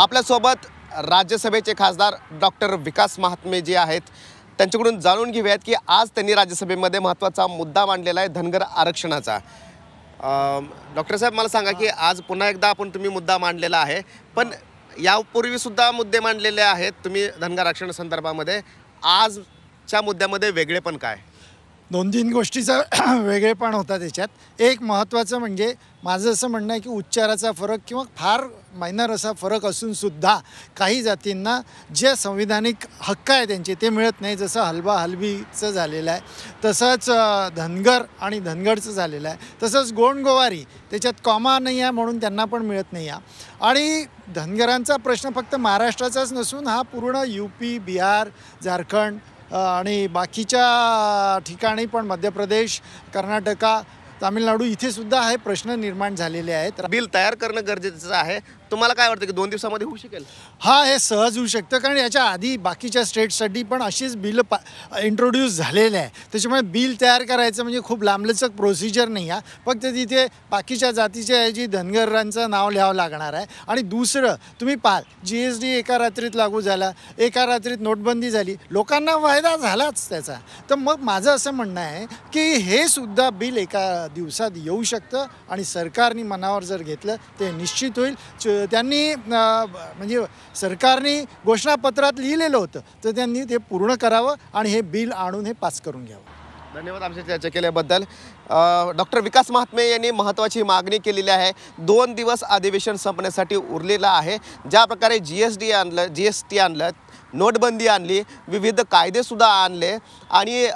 आपल्यासोबत राज्यसभेचे खासदार डॉक्टर विकास महात्मे जे आहेत त्यांच्याकडून जाणून घेऊयात की आज त्यांनी राज्यसभेमध्ये महत्त्वाचा मुद्दा मांडलेला आहे धनगर आरक्षणाचा डॉक्टर साहेब मला सांगा की आज पुन्हा एकदा आपण तुम्ही मुद्दा मांडलेला आहे पण यापूर्वीसुद्धा मुद्दे मांडलेले आहेत तुम्ही धनगर आरक्षण संदर्भामध्ये आजच्या मुद्द्यामध्ये वेगळे पण काय दोन तीन गोष्टीचा वेगळेपण होता त्याच्यात एक महत्त्वाचं म्हणजे माझं असं म्हणणं आहे की उच्चाराचा फरक किंवा फार मायनर असा फरक असूनसुद्धा काही जातींना जे संविधानिक हक्क आहे त्यांचे ते मिळत नाही जसं हलबा हलबीचं झालेलं आहे तसंच धनगर आणि धनगरचं झालेलं आहे तसंच गोंडगोवारी त्याच्यात कॉमा नाही आहे म्हणून त्यांना पण मिळत नाही आहे आणि धनगरांचा प्रश्न फक्त महाराष्ट्राचाच नसून हा पूर्ण यू पी बिहार झारखंड आणि बाकीच्या ठिकाणी पण मध्य प्रदेश कर्नाटका तामिळनाडू सुद्धा हे प्रश्न निर्माण झालेले आहेत बिल तयार करणं गरजेचं आहे तुम्हाला काय वाटतं की दोन दिवसामध्ये होऊ शकेल हा हे सहज होऊ शकतं कारण याच्या आधी बाकीच्या स्टेटसाठी पण अशीच बिल पा इंट्रोड्यूस झालेले आहे त्याच्यामुळे बिल तयार करायचं म्हणजे खूप लांबलचक प्रोसिजर नाही आहे फक्त तिथे बाकीच्या जातीच्या याची धनगरांचं नाव लिहावं लागणार आहे आणि दुसरं तुम्ही पाहाल जी एस डी एका रात्रीत लागू झाला एका रात्रीत नोटबंदी झाली लोकांना फायदा झालाच त्याचा तर मग माझं असं म्हणणं आहे की हे सुद्धा बिल एका दिवसात येऊ शकतं आणि सरकारने मनावर जर घेतलं ते निश्चित होईल त्यांनी म्हणजे सरकारने घोषणापत्रात लिहिलेलं होतं तर त्यांनी ते पूर्ण करावं आणि हे बिल आणून हे पास करून घ्यावं धन्यवाद आमच्या चर्चा केल्याबद्दल डॉक्टर विकास महात्मे यांनी महत्त्वाची मागणी केलेली आहे दोन दिवस अधिवेशन संपण्यासाठी उरलेलं आहे ज्याप्रकारे जी एस डी आणलं जी एस टी आणलं नोटबंदी आणली विविध कायदेसुद्धा आणले आणि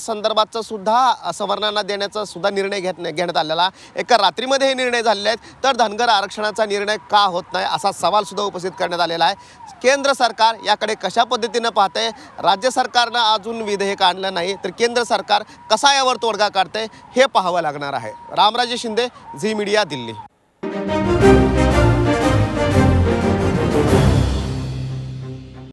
संदर्भातचा सुद्धा सवर्णांना देण्याचा सुद्धा निर्णय घेत घेण्यात आलेला एका रात्रीमध्ये हे निर्णय झालेले आहेत तर धनगर आरक्षणाचा निर्णय का होत नाही असा सवालसुद्धा उपस्थित करण्यात आलेला आहे केंद्र सरकार याकडे कशा पद्धतीनं पाहते राज्य सरकारनं अजून विधेयक आणलं नाही तर केंद्र सरकार कसा यावर तोडगा काढते हे पाहावं लागणार आहे रामराजे शिंदे झी मीडिया दिल्ली